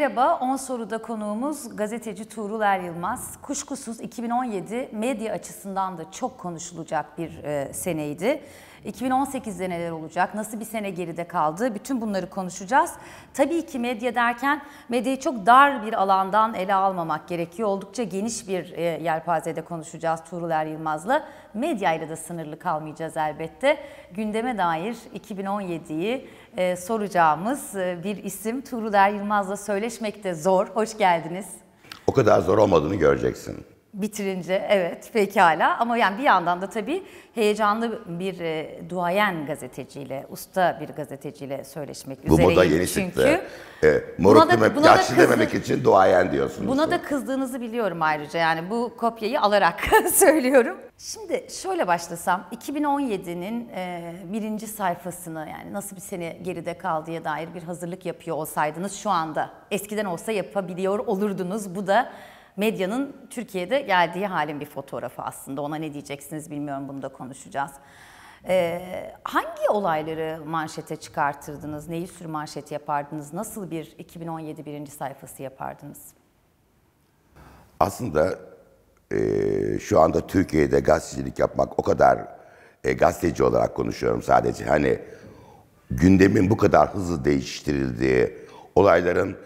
Merhaba, 10 soruda konuğumuz gazeteci Tuğrul Er Yılmaz. Kuşkusuz 2017 medya açısından da çok konuşulacak bir e, seneydi. 2018'de neler olacak, nasıl bir sene geride kaldı bütün bunları konuşacağız. Tabii ki medya derken medyayı çok dar bir alandan ele almamak gerekiyor. Oldukça geniş bir e, yelpazede konuşacağız Tuğrul Er Yılmaz'la. Medyayla da sınırlı kalmayacağız elbette. Gündeme dair 2017'yi e, soracağımız e, bir isim. Tuğrul Er Yılmaz'la söyleşmek de zor. Hoş geldiniz. O kadar zor olmadığını göreceksin. Bitirince evet pekala ama yani bir yandan da tabii heyecanlı bir e, duayen gazeteciyle, usta bir gazeteciyle söyleşmek Bu üzereyim. moda yeni Çünkü çıktı. E, moruk buna da, buna yaşlı da dememek için duayen diyorsunuz. Buna da kızdığınızı biliyorum ayrıca yani bu kopyayı alarak söylüyorum. Şimdi şöyle başlasam 2017'nin e, birinci sayfasını yani nasıl bir sene geride kaldıya dair bir hazırlık yapıyor olsaydınız şu anda eskiden olsa yapabiliyor olurdunuz. Bu da medyanın Türkiye'de geldiği halin bir fotoğrafı aslında. Ona ne diyeceksiniz bilmiyorum bunu da konuşacağız. Ee, hangi olayları manşete çıkartırdınız? Neyi sür manşet yapardınız? Nasıl bir 2017 birinci sayfası yapardınız? Aslında e, şu anda Türkiye'de gazetecilik yapmak o kadar e, gazeteci olarak konuşuyorum sadece. Hani gündemin bu kadar hızlı değiştirildiği, olayların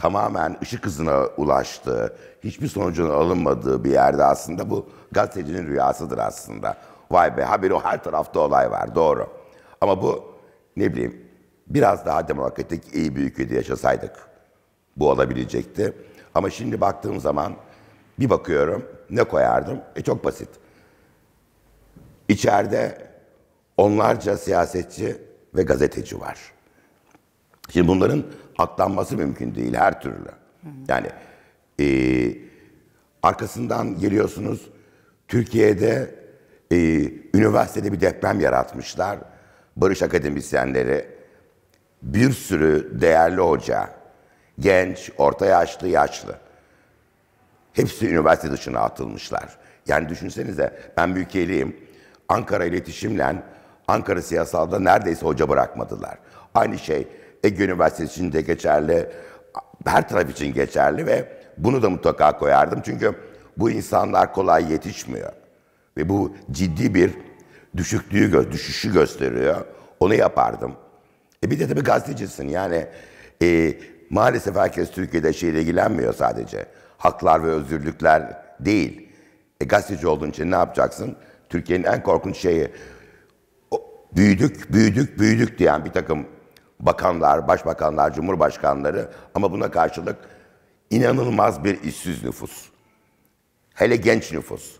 tamamen ışık hızına ulaştığı, hiçbir sonucun alınmadığı bir yerde aslında bu gazetecinin rüyasıdır aslında. Vay be haberi o her tarafta olay var doğru. Ama bu ne bileyim biraz daha demokratik iyi bir ülkede yaşasaydık bu olabilecekti. Ama şimdi baktığım zaman bir bakıyorum ne koyardım? E çok basit. İçeride onlarca siyasetçi ve gazeteci var. Şimdi bunların atlanması mümkün değil her türlü. Yani e, arkasından geliyorsunuz Türkiye'de e, üniversitede bir deprem yaratmışlar. Barış akademisyenleri, bir sürü değerli hoca, genç, orta yaşlı, yaşlı. Hepsi üniversite dışına atılmışlar. Yani düşünsenize ben Büyükşehir'liyim. Ankara iletişimle Ankara siyasalda neredeyse hoca bırakmadılar. Aynı şey Ege Üniversitesi için de geçerli, her taraf için geçerli ve bunu da mutlaka koyardım. Çünkü bu insanlar kolay yetişmiyor. Ve bu ciddi bir düşüklüğü, düşüşü gösteriyor. Onu yapardım. E bir de tabii gazetecisin yani. E, maalesef herkes Türkiye'de şeyle ilgilenmiyor sadece. Haklar ve özgürlükler değil. E, gazeteci olduğun için ne yapacaksın? Türkiye'nin en korkunç şeyi büyüdük, büyüdük, büyüdük diyen bir takım bakanlar, başbakanlar, cumhurbaşkanları ama buna karşılık inanılmaz bir işsiz nüfus. Hele genç nüfus.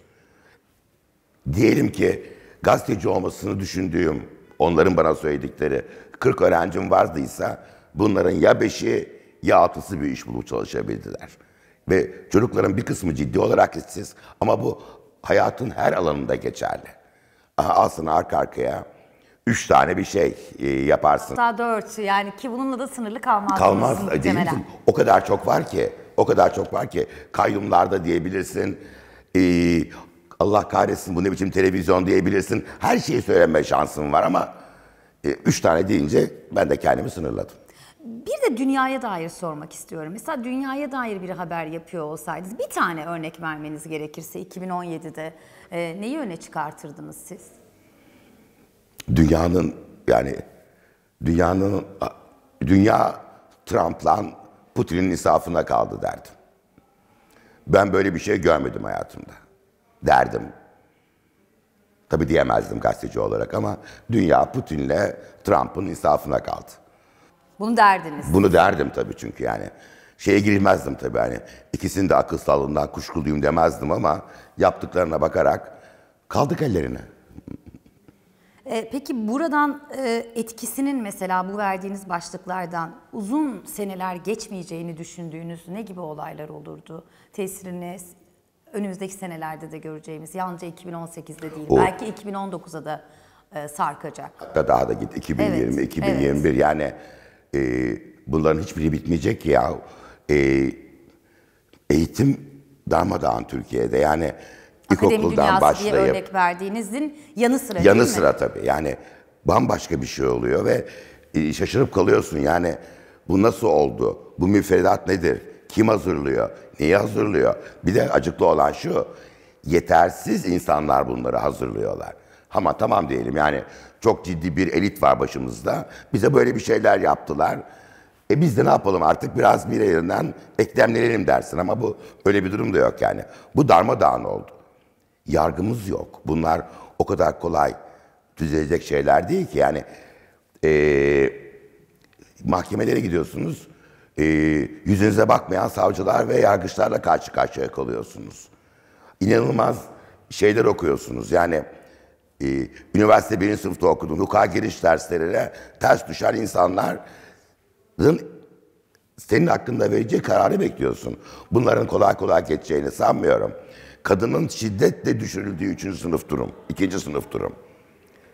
Diyelim ki gazeteci olmasını düşündüğüm, onların bana söyledikleri 40 öğrencim vardıysa bunların ya beşi ya altısı bir iş bulup çalışabildiler. Ve çocukların bir kısmı ciddi olarak işsiz ama bu hayatın her alanında geçerli. Aha, alsın arka arkaya üç tane bir şey e, yaparsın. Daha dört yani ki bununla da sınırlı kalmaz. Kalmaz e, değil mi? O kadar çok var ki, o kadar çok var ki kayyumlarda diyebilirsin, e, Allah kahretsin bu ne biçim televizyon diyebilirsin. Her şeyi söyleme şansın var ama e, üç tane deyince ben de kendimi sınırladım. Bir de dünyaya dair sormak istiyorum. Mesela dünyaya dair bir haber yapıyor olsaydınız bir tane örnek vermeniz gerekirse 2017'de e, neyi öne çıkartırdınız siz? dünyanın yani dünyanın dünya Trump'la Putin'in insafına kaldı derdim. Ben böyle bir şey görmedim hayatımda derdim. Tabi diyemezdim gazeteci olarak ama dünya Putin'le Trump'ın insafına kaldı. Bunu derdiniz. Bunu derdim tabii çünkü yani. Şeye girmezdim tabii hani ikisinin de akıl sağlığından kuşkuluyum demezdim ama yaptıklarına bakarak kaldık ellerine. E, peki buradan e, etkisinin mesela bu verdiğiniz başlıklardan uzun seneler geçmeyeceğini düşündüğünüz ne gibi olaylar olurdu? Tesirini önümüzdeki senelerde de göreceğimiz yalnızca 2018'de değil o, belki 2019'a da e, sarkacak. Hatta daha da git 2020, evet, 2021 evet. yani e, bunların hiçbiri bitmeyecek ya. E, eğitim darmadağın Türkiye'de yani İlkokuldan başlayıp. diye örnek verdiğinizin yanı sıra Yanı sıra mi? tabii yani bambaşka bir şey oluyor ve e, şaşırıp kalıyorsun yani bu nasıl oldu? Bu müfredat nedir? Kim hazırlıyor? Neyi hazırlıyor? Bir de acıklı olan şu, yetersiz insanlar bunları hazırlıyorlar. Ama tamam diyelim yani çok ciddi bir elit var başımızda. Bize böyle bir şeyler yaptılar. E biz de ne yapalım artık biraz bir yerinden eklemlenelim dersin ama bu öyle bir durum da yok yani. Bu darma dağın oldu. Yargımız yok. Bunlar o kadar kolay düzelecek şeyler değil ki. Yani e, mahkemelere gidiyorsunuz, e, yüzünüze bakmayan savcılar ve yargıçlarla karşı karşıya kalıyorsunuz. İnanılmaz şeyler okuyorsunuz. Yani e, üniversite birinci sınıfta okudum. Hukuka giriş derslerine ters düşer insanların senin hakkında vereceği kararı bekliyorsun. Bunların kolay kolay geçeceğini sanmıyorum kadının şiddetle düşürüldüğü üçüncü sınıf durum, ikinci sınıf durum.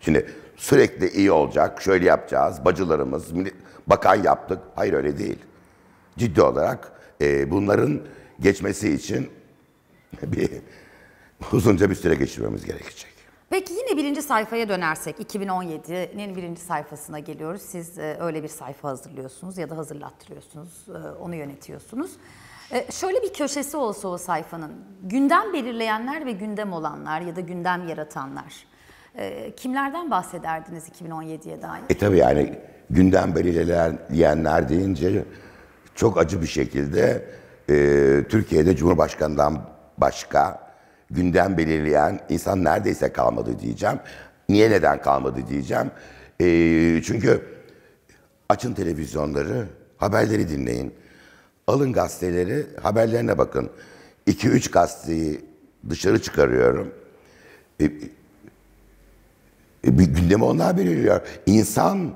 Şimdi sürekli iyi olacak, şöyle yapacağız, bacılarımız, bakan yaptık. Hayır öyle değil. Ciddi olarak e, bunların geçmesi için bir uzunca bir süre geçirmemiz gerekecek. Peki yine birinci sayfaya dönersek 2017'nin birinci sayfasına geliyoruz. Siz e, öyle bir sayfa hazırlıyorsunuz ya da hazırlattırıyorsunuz, e, onu yönetiyorsunuz. E, şöyle bir köşesi olsa o sayfanın, gündem belirleyenler ve gündem olanlar ya da gündem yaratanlar. E, kimlerden bahsederdiniz 2017'ye dair? E tabii yani gündem belirleyenler deyince çok acı bir şekilde e, Türkiye'de Cumhurbaşkanı'ndan başka gündem belirleyen insan neredeyse kalmadı diyeceğim. Niye neden kalmadı diyeceğim. E, çünkü açın televizyonları, haberleri dinleyin. Alın gazeteleri, haberlerine bakın. 2-3 gazeteyi dışarı çıkarıyorum. E, e, e bir gündeme onlar veriliyor. İnsan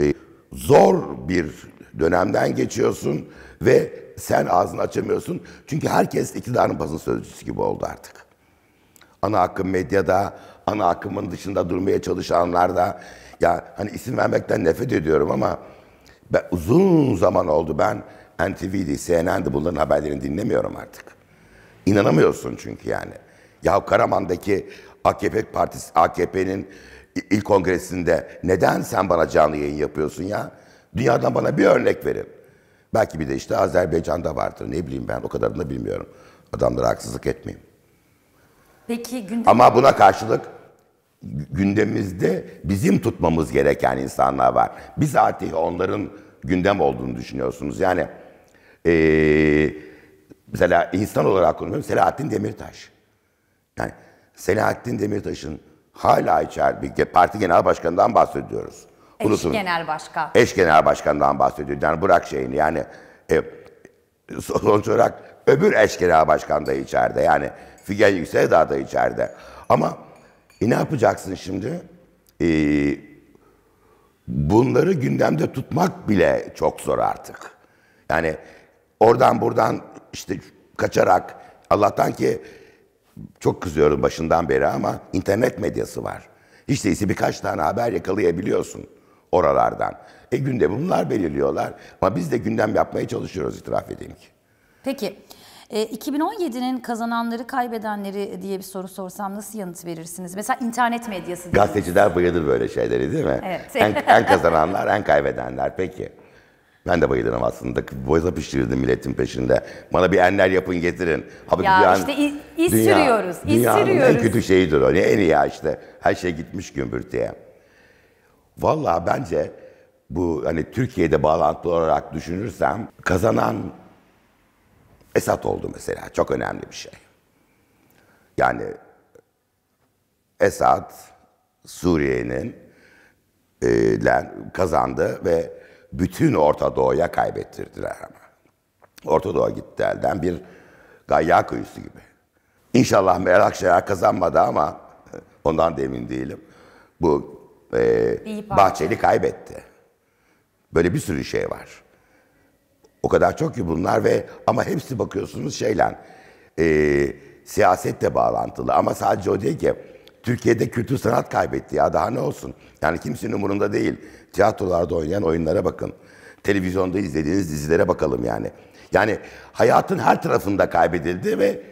e, zor bir dönemden geçiyorsun ve sen ağzını açamıyorsun. Çünkü herkes iktidarın basın sözcüsü gibi oldu artık. Ana akım medyada, ana akımın dışında durmaya çalışanlar da, ya hani isim vermekten nefret ediyorum ama ben, uzun zaman oldu ben NTV'di, CNN'di bunların haberlerini dinlemiyorum artık. İnanamıyorsun çünkü yani. Ya Karaman'daki AKP partisi, AKP'nin ilk kongresinde neden sen bana canlı yayın yapıyorsun ya? Dünyadan bana bir örnek verin. Belki bir de işte Azerbaycan'da vardır. Ne bileyim ben o kadarını da bilmiyorum. Adamlara haksızlık etmeyeyim. Peki gündem... Ama buna karşılık gündemimizde bizim tutmamız gereken insanlar var. Bizatihi onların gündem olduğunu düşünüyorsunuz. Yani e, mesela insan olarak konuşuyorum Selahattin Demirtaş. Yani Selahattin Demirtaş'ın hala içeride parti genel başkanından bahsediyoruz. Eş Unutun. genel başkan. Eş genel başkanından bahsediyoruz. Yani bırak şeyini yani e, sonuç olarak öbür eş genel başkan da içeride. Yani Figen Yüksekdağ da içeride. Ama e, ne yapacaksın şimdi? E, bunları gündemde tutmak bile çok zor artık. Yani Oradan buradan işte kaçarak Allah'tan ki çok kızıyorum başından beri ama internet medyası var. Hiç değilse birkaç tane haber yakalayabiliyorsun oralardan. E günde bunlar belirliyorlar. Ama biz de gündem yapmaya çalışıyoruz itiraf edeyim ki. Peki. 2017'nin e, kazananları kaybedenleri diye bir soru sorsam nasıl yanıt verirsiniz? Mesela internet medyası. Gazeteciler bayılır böyle şeyleri değil mi? Evet. En, en kazananlar en kaybedenler peki. Ben de bayılırım aslında. Boza pişirirdim milletin peşinde. Bana bir enler yapın getirin. Abi ya bir işte an, iz, dünya, sürüyoruz. İz dünyanın sürüyoruz. en kötü şeyidir o. Ne en iyi ya işte. Her şey gitmiş gümbürtüye. Valla bence bu hani Türkiye'de bağlantılı olarak düşünürsem kazanan Esat oldu mesela. Çok önemli bir şey. Yani Esat Suriye'nin e, kazandı ve bütün Orta Doğu'ya kaybettirdiler ama. Orta Doğu gitti elden bir gayya kuyusu gibi. İnşallah merak şeyler kazanmadı ama ondan da emin değilim. Bu e, Bahçeli kaybetti. Böyle bir sürü şey var. O kadar çok ki bunlar ve ama hepsi bakıyorsunuz şeyle e, siyasetle bağlantılı. Ama sadece o değil ki Türkiye'de kültür sanat kaybetti ya daha ne olsun. Yani kimsenin umurunda değil. Tiyatrolarda oynayan oyunlara bakın. Televizyonda izlediğiniz dizilere bakalım yani. Yani hayatın her tarafında kaybedildi ve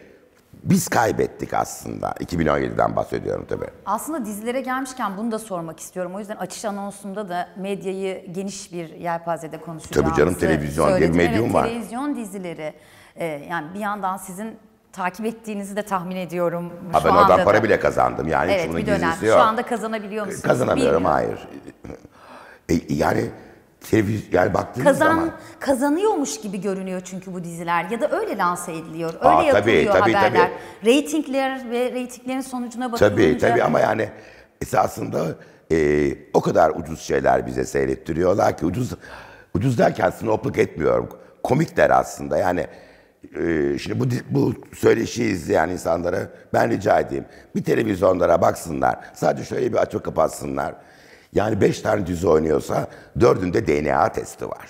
biz kaybettik aslında. 2017'den bahsediyorum tabii. Aslında dizilere gelmişken bunu da sormak istiyorum. O yüzden açış anonsunda da medyayı geniş bir yelpazede konuşacağımızı Tabii canım televizyon diye medyum evet, var. Televizyon dizileri. Ee, yani bir yandan sizin takip ettiğinizi de tahmin ediyorum. Ha, ben oradan para da. bile kazandım yani. Evet bir dönem. Yok. Şu anda kazanabiliyor musunuz? Kazanamıyorum Bilmiyorum. hayır. E, yani televiz yani baktığınız Kazan, zaman. Kazanıyormuş gibi görünüyor çünkü bu diziler ya da öyle lanse ediliyor. Öyle Aa, yapılıyor tabii, tabii, haberler. Tabii. Ratingler ve ratinglerin sonucuna bakılınca. Tabii tabii ama yani esasında e, o kadar ucuz şeyler bize seyrettiriyorlar ki ucuz ucuz derken snopluk etmiyorum. Komikler aslında yani ee, şimdi bu, bu söyleşi izleyen insanlara ben rica edeyim. Bir televizyonlara baksınlar. Sadece şöyle bir açıp kapatsınlar. Yani beş tane dizi oynuyorsa dördünde DNA testi var.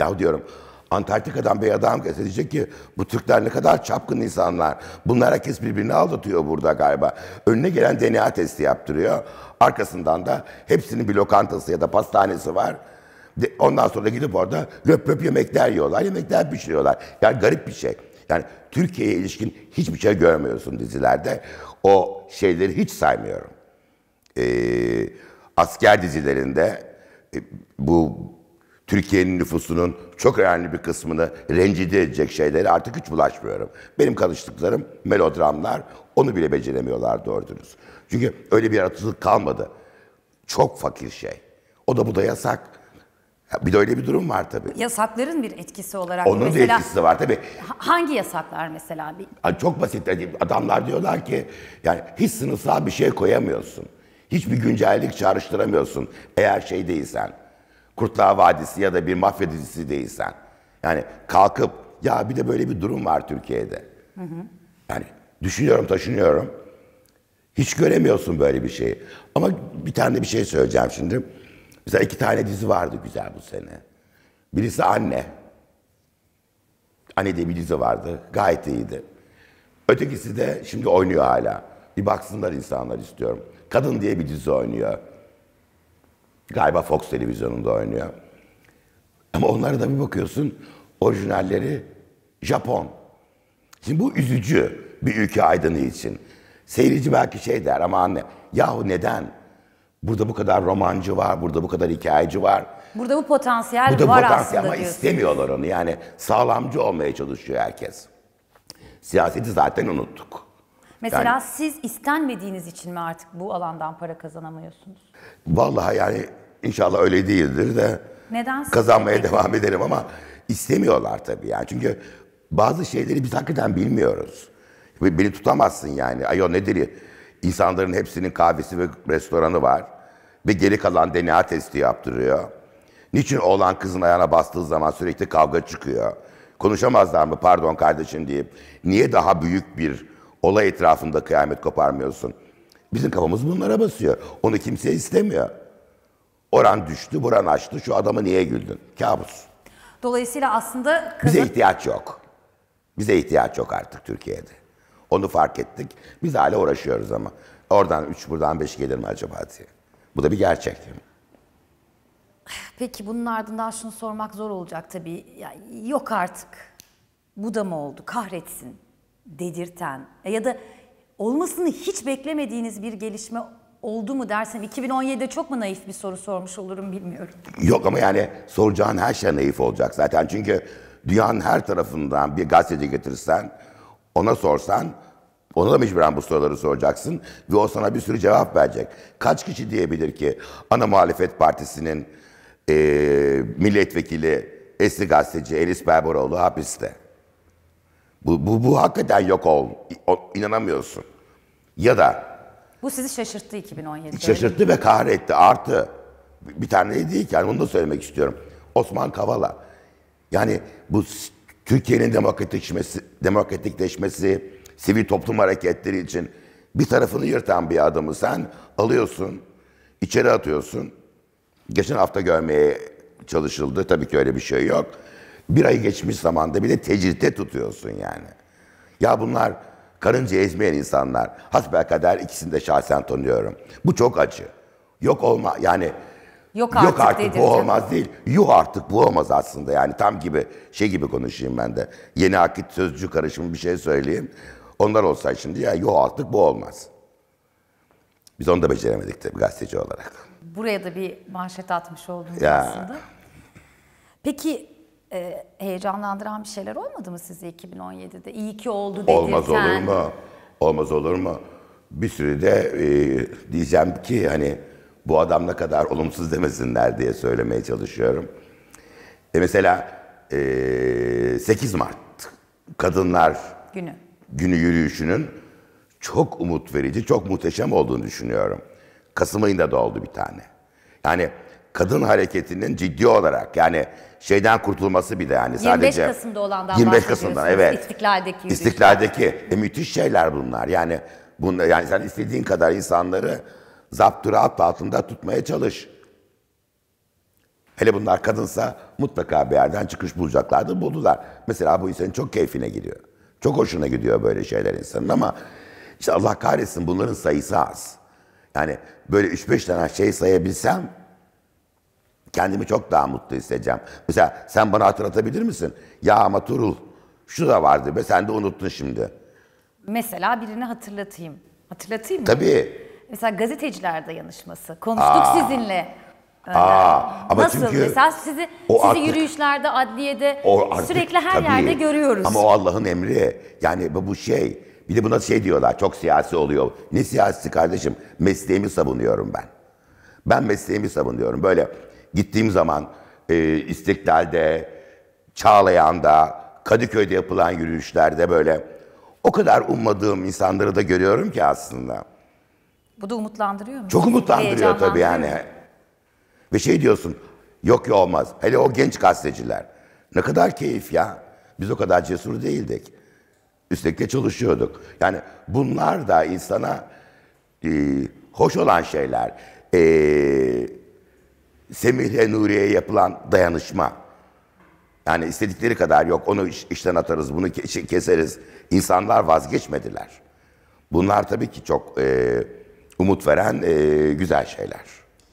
Ya diyorum Antarktika'dan bir adam gelse diyecek ki bu Türkler ne kadar çapkın insanlar. Bunlar herkes birbirini aldatıyor burada galiba. Önüne gelen DNA testi yaptırıyor. Arkasından da hepsinin bir lokantası ya da pastanesi var Ondan sonra gidip orada röp röp yemekler yiyorlar, yemekler pişiriyorlar. Yani garip bir şey. Yani Türkiye'ye ilişkin hiçbir şey görmüyorsun dizilerde. O şeyleri hiç saymıyorum. Ee, asker dizilerinde e, bu Türkiye'nin nüfusunun çok önemli bir kısmını rencide edecek şeyleri artık hiç bulaşmıyorum. Benim karıştıklarım melodramlar, onu bile beceremiyorlar doğru Çünkü öyle bir yaratıcılık kalmadı. Çok fakir şey. O da bu da yasak. Bir de öyle bir durum var tabii. Yasakların bir etkisi olarak. Onun mesela, da etkisi var tabii. Hangi yasaklar mesela? Yani çok basit. Hani adamlar diyorlar ki yani hiç sınıfsal bir şey koyamıyorsun. Hiçbir güncellik çağrıştıramıyorsun eğer şey değilsen. Kurtlar Vadisi ya da bir mafya dizisi değilsen. Yani kalkıp ya bir de böyle bir durum var Türkiye'de. Hı hı. Yani düşünüyorum taşınıyorum. Hiç göremiyorsun böyle bir şeyi. Ama bir tane bir şey söyleyeceğim şimdi. Mesela iki tane dizi vardı güzel bu sene. Birisi Anne. Anne diye bir dizi vardı. Gayet iyiydi. Ötekisi de şimdi oynuyor hala. Bir baksınlar insanlar istiyorum. Kadın diye bir dizi oynuyor. Galiba Fox televizyonunda oynuyor. Ama onlara da bir bakıyorsun orijinalleri Japon. Şimdi bu üzücü bir ülke aydını için. Seyirci belki şey der ama anne yahu neden? Burada bu kadar romancı var, burada bu kadar hikayeci var. Burada bu potansiyel burada var potansiyel aslında ama diyorsun. istemiyorlar onu. Yani sağlamcı olmaya çalışıyor herkes. Siyaseti zaten unuttuk. Mesela yani, siz istenmediğiniz için mi artık bu alandan para kazanamıyorsunuz? Vallahi yani inşallah öyle değildir de Neden? kazanmaya Peki. devam ederim ama istemiyorlar tabii yani. Çünkü bazı şeyleri biz hakikaten bilmiyoruz. Beni tutamazsın yani. Ayo nedir? İnsanların hepsinin kahvesi ve restoranı var. Ve geri kalan DNA testi yaptırıyor. Niçin oğlan kızın ayağına bastığı zaman sürekli kavga çıkıyor? Konuşamazlar mı pardon kardeşim deyip niye daha büyük bir olay etrafında kıyamet koparmıyorsun? Bizim kafamız bunlara basıyor. Onu kimse istemiyor. Oran düştü, buran açtı. Şu adamı niye güldün? Kabus. Dolayısıyla aslında... Kızı... Bize ihtiyaç yok. Bize ihtiyaç yok artık Türkiye'de. Onu fark ettik. Biz hala uğraşıyoruz ama. Oradan üç buradan beş gelir mi acaba diye. Bu da bir gerçek. Peki bunun ardından şunu sormak zor olacak tabii. Yani yok artık. Bu da mı oldu? Kahretsin. Dedirten. E, ya da olmasını hiç beklemediğiniz bir gelişme oldu mu dersen 2017'de çok mu naif bir soru sormuş olurum bilmiyorum. Yok ama yani soracağın her şey naif olacak zaten. Çünkü dünyanın her tarafından bir gazeteci getirsen ona sorsan ona da mecburen bu soruları soracaksın ve o sana bir sürü cevap verecek. Kaç kişi diyebilir ki ana muhalefet partisinin e, milletvekili eski gazeteci Elis Berberoğlu hapiste? Bu, bu, bu hakikaten yok ol. inanamıyorsun. Ya da... Bu sizi şaşırttı 2017'de. Şaşırttı ve kahretti. Artı bir tane değil ki. Yani bunu da söylemek istiyorum. Osman Kavala. Yani bu Türkiye'nin demokratikleşmesi, demokratikleşmesi, sivil toplum hareketleri için bir tarafını yırtan bir adımı sen alıyorsun, içeri atıyorsun. Geçen hafta görmeye çalışıldı. Tabii ki öyle bir şey yok. Bir ay geçmiş zamanda bile tecritte tutuyorsun yani. Ya bunlar karınca ezmeyen insanlar. Hasbelkader ikisini de şahsen tanıyorum. Bu çok acı. Yok olma yani Yok artık, Yok artık bu olmaz değil. Yuh artık bu olmaz aslında yani tam gibi şey gibi konuşayım ben de. Yeni akit sözcü karışımı bir şey söyleyeyim. Onlar olsa şimdi ya yuh artık bu olmaz. Biz onu da beceremedik tabii gazeteci olarak. Buraya da bir manşet atmış oldunuz ya. aslında. Peki e, heyecanlandıran bir şeyler olmadı mı sizi 2017'de? İyi ki oldu dedin Olmaz olur mu? Olmaz olur mu? Bir sürü de e, diyeceğim ki hani bu adam ne kadar olumsuz demesinler diye söylemeye çalışıyorum. E mesela e, 8 Mart Kadınlar Günü. Günü yürüyüşünün çok umut verici, çok muhteşem olduğunu düşünüyorum. Kasım ayında da oldu bir tane. Yani kadın hareketinin ciddi olarak yani şeyden kurtulması bir de yani sadece 25 Kasım'da olandan 25 Kasım'dan evet. İstiklaldeki İstiklaldeki e, müthiş şeyler bunlar. Yani bunlar yani sen istediğin kadar insanları zapturapt alt altında tutmaya çalış. Hele bunlar kadınsa mutlaka bir yerden çıkış bulacaklardır. Buldular. Mesela bu insanın çok keyfine gidiyor. Çok hoşuna gidiyor böyle şeyler insanın ama işte Allah kahretsin bunların sayısı az. Yani böyle 3-5 tane şey sayabilsem kendimi çok daha mutlu hissedeceğim. Mesela sen bana hatırlatabilir misin? Ya ama Turul şu da vardı be sen de unuttun şimdi. Mesela birini hatırlatayım. Hatırlatayım mı? Tabii. Mesela gazeteciler dayanışması. Konuştuk Aa. sizinle. Ee, Aa, ama Nasıl? Çünkü Mesela sizi, sizi artık, yürüyüşlerde, adliyede artık, sürekli her tabii, yerde görüyoruz. Ama o Allah'ın emri. Yani bu, bu şey. Bir de buna şey diyorlar, çok siyasi oluyor. Ne siyasi kardeşim? Mesleğimi savunuyorum ben. Ben mesleğimi savunuyorum. Böyle gittiğim zaman e, İstiklal'de, Çağlayan'da, Kadıköy'de yapılan yürüyüşlerde böyle o kadar ummadığım insanları da görüyorum ki aslında. Bu da umutlandırıyor mu? Çok umutlandırıyor tabii yani. Ve şey diyorsun, yok ya olmaz. Hele o genç gazeteciler. Ne kadar keyif ya. Biz o kadar cesur değildik. Üstelik de çalışıyorduk. Yani bunlar da insana e, hoş olan şeyler. E, ve Nuriye'ye yapılan dayanışma. Yani istedikleri kadar yok onu iş, işten atarız, bunu şey, keseriz. İnsanlar vazgeçmediler. Bunlar tabii ki çok e, umut veren e, güzel şeyler.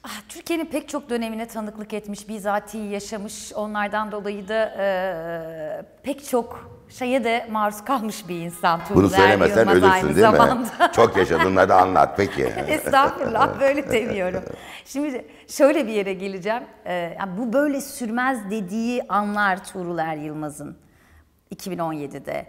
Ah, Türkiye'nin pek çok dönemine tanıklık etmiş, bizatihi yaşamış. Onlardan dolayı da e, pek çok şeye de maruz kalmış bir insan. Turgut Bunu söylemesen ölürsün değil zamanda. mi? çok yaşadın da anlat peki. Estağfurullah böyle demiyorum. Şimdi şöyle bir yere geleceğim. E, yani bu böyle sürmez dediği anlar Tuğrul Er Yılmaz'ın 2017'de.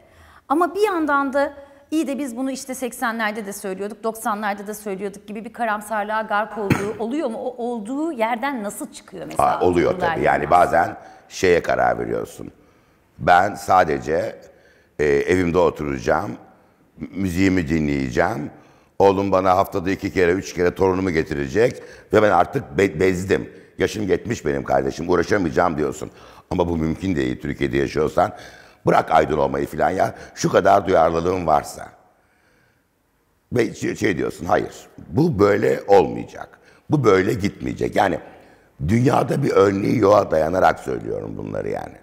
Ama bir yandan da İyi de biz bunu işte 80'lerde de söylüyorduk, 90'larda da söylüyorduk gibi bir karamsarlığa gark olduğu oluyor mu? O olduğu yerden nasıl çıkıyor mesela? Aa, oluyor tabii. Yani bazen şeye karar veriyorsun. Ben sadece e, evimde oturacağım, müziğimi dinleyeceğim. Oğlum bana haftada iki kere, üç kere torunumu getirecek ve ben artık be- bezdim. Yaşım yetmiş benim kardeşim, uğraşamayacağım diyorsun. Ama bu mümkün değil Türkiye'de yaşıyorsan. Bırak aydın olmayı filan ya. Şu kadar duyarlılığın varsa. Ve şey, şey diyorsun hayır. Bu böyle olmayacak. Bu böyle gitmeyecek. Yani dünyada bir örneği yoğa dayanarak söylüyorum bunları yani.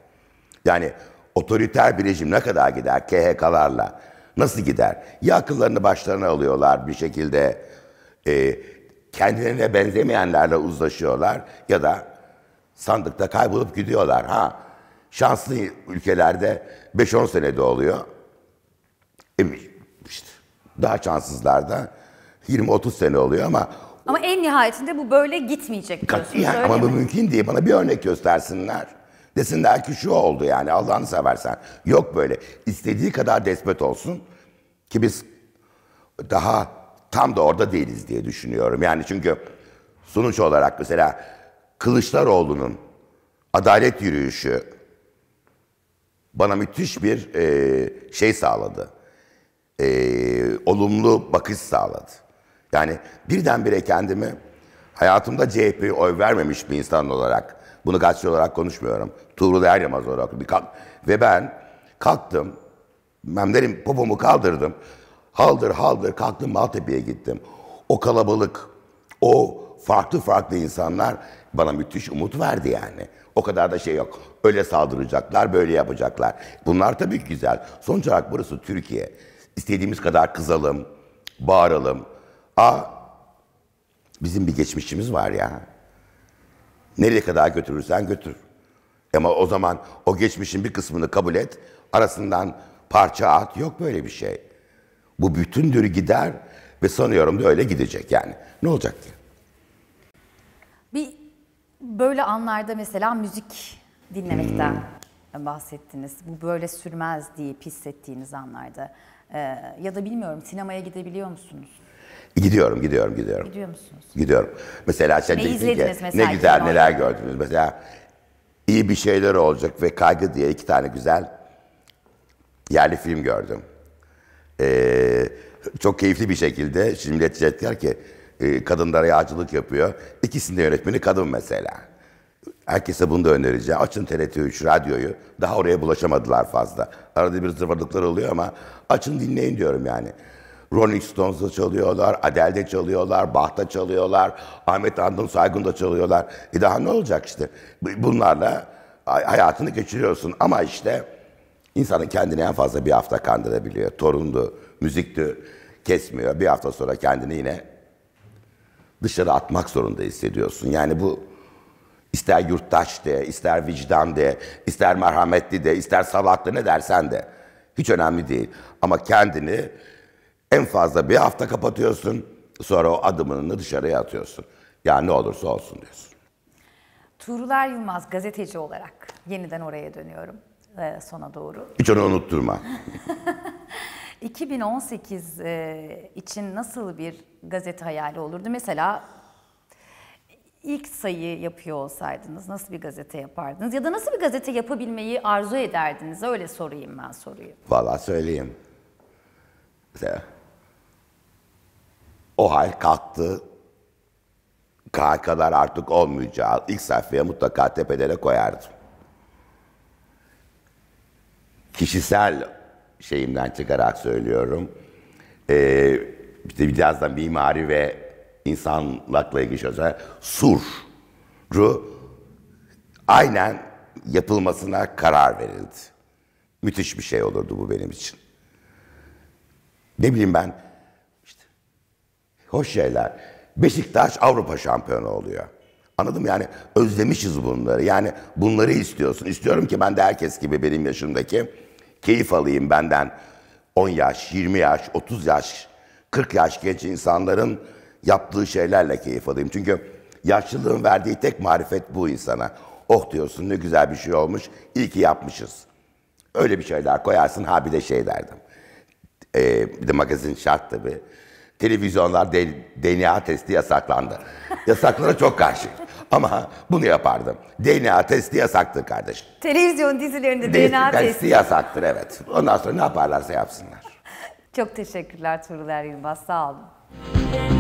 Yani otoriter bir rejim ne kadar gider KHK'larla? Nasıl gider? Ya akıllarını başlarına alıyorlar bir şekilde e, kendilerine benzemeyenlerle uzlaşıyorlar ya da sandıkta kaybolup gidiyorlar. Ha Şanslı ülkelerde 5-10 senede oluyor. E, işte daha şanssızlarda 20-30 sene oluyor ama ama en nihayetinde bu böyle gitmeyecek diyorsunuz. Katiyen, ama bu mümkün değil. Bana bir örnek göstersinler. Desinler ki şu oldu yani Allah'ını seversen. Yok böyle. İstediği kadar despot olsun ki biz daha tam da orada değiliz diye düşünüyorum. Yani çünkü sonuç olarak mesela Kılıçdaroğlu'nun adalet yürüyüşü bana müthiş bir e, şey sağladı. E, olumlu bakış sağladı. Yani birdenbire kendimi hayatımda CHP'ye oy vermemiş bir insan olarak, bunu gazeteci olarak konuşmuyorum. Tuğrul Eryamaz olarak bir kalk. Ve ben kalktım, memlerim popomu kaldırdım. Haldır haldır kalktım Maltepe'ye gittim. O kalabalık, o farklı farklı insanlar bana müthiş umut verdi yani. O kadar da şey yok. Öyle saldıracaklar, böyle yapacaklar. Bunlar tabii güzel. Sonuç olarak burası Türkiye. İstediğimiz kadar kızalım, bağıralım. A bizim bir geçmişimiz var ya. Nereye kadar götürürsen götür. Ama o zaman o geçmişin bir kısmını kabul et. Arasından parça at. Yok böyle bir şey. Bu bütündür gider ve sanıyorum da öyle gidecek yani. Ne olacak diye. Böyle anlarda mesela müzik dinlemekten hmm. bahsettiniz. Bu böyle sürmez diye hissettiğiniz anlarda. Ee, ya da bilmiyorum sinemaya gidebiliyor musunuz? Gidiyorum, gidiyorum, gidiyorum. Gidiyor musunuz? Gidiyorum. Mesela sen ne izlediniz ki, mesela? Ne güzel neler gördünüz. Mesela iyi bir şeyler olacak ve kaygı diye iki tane güzel yerli film gördüm. Ee, çok keyifli bir şekilde şimdi yetecekler ki e, kadınlara acılık yapıyor. İkisinde yönetmeni kadın mesela. Herkese bunu da önereceğim. Açın TRT3 radyoyu. Daha oraya bulaşamadılar fazla. Arada bir zıvırdıklar oluyor ama açın dinleyin diyorum yani. Rolling Stones'da çalıyorlar, Adele'de çalıyorlar, Bach'ta çalıyorlar, Ahmet Andın Saygun'da çalıyorlar. E daha ne olacak işte? Bunlarla hayatını geçiriyorsun ama işte insanı kendini en fazla bir hafta kandırabiliyor. Torundu, müzikti, kesmiyor. Bir hafta sonra kendini yine dışarı atmak zorunda hissediyorsun. Yani bu ister yurttaş de, ister vicdan de, ister merhametli de, ister salaklı ne dersen de. Hiç önemli değil. Ama kendini en fazla bir hafta kapatıyorsun. Sonra o adımını dışarıya atıyorsun. Yani ne olursa olsun diyorsun. Tuğrular Yılmaz gazeteci olarak yeniden oraya dönüyorum e, sona doğru. Hiç onu unutturma. 2018 e, için nasıl bir gazete hayali olurdu? Mesela ilk sayı yapıyor olsaydınız nasıl bir gazete yapardınız? Ya da nasıl bir gazete yapabilmeyi arzu ederdiniz? Öyle sorayım ben soruyu. Valla söyleyeyim. o hal kalktı. kadar artık olmayacağı ilk sayfaya mutlaka tepelere koyardım. Kişisel şeyimden çıkarak söylüyorum. Ee, işte birazdan mimari ve insanlıkla ilgili sözler şey suru aynen yapılmasına karar verildi. Müthiş bir şey olurdu bu benim için. Ne bileyim ben işte hoş şeyler. Beşiktaş Avrupa şampiyonu oluyor. Anladım yani özlemişiz bunları. Yani bunları istiyorsun. İstiyorum ki ben de herkes gibi benim yaşımdaki keyif alayım benden 10 yaş, 20 yaş, 30 yaş, 40 yaş genç insanların yaptığı şeylerle keyif alayım. Çünkü yaşlılığın verdiği tek marifet bu insana. Oh diyorsun ne güzel bir şey olmuş, iyi ki yapmışız. Öyle bir şeyler koyarsın, ha bir de şey derdim. Ee, bir de magazin şart tabii. Televizyonlar de, DNA testi yasaklandı. Yasaklara çok karşıyım. Ama bunu yapardım. DNA testi yasaktır kardeşim. Televizyon dizilerinde DNA, DNA testi. testi yasaktır evet. Ondan sonra ne yaparlarsa yapsınlar. Çok teşekkürler Turul Er Yılmaz. Sağ olun.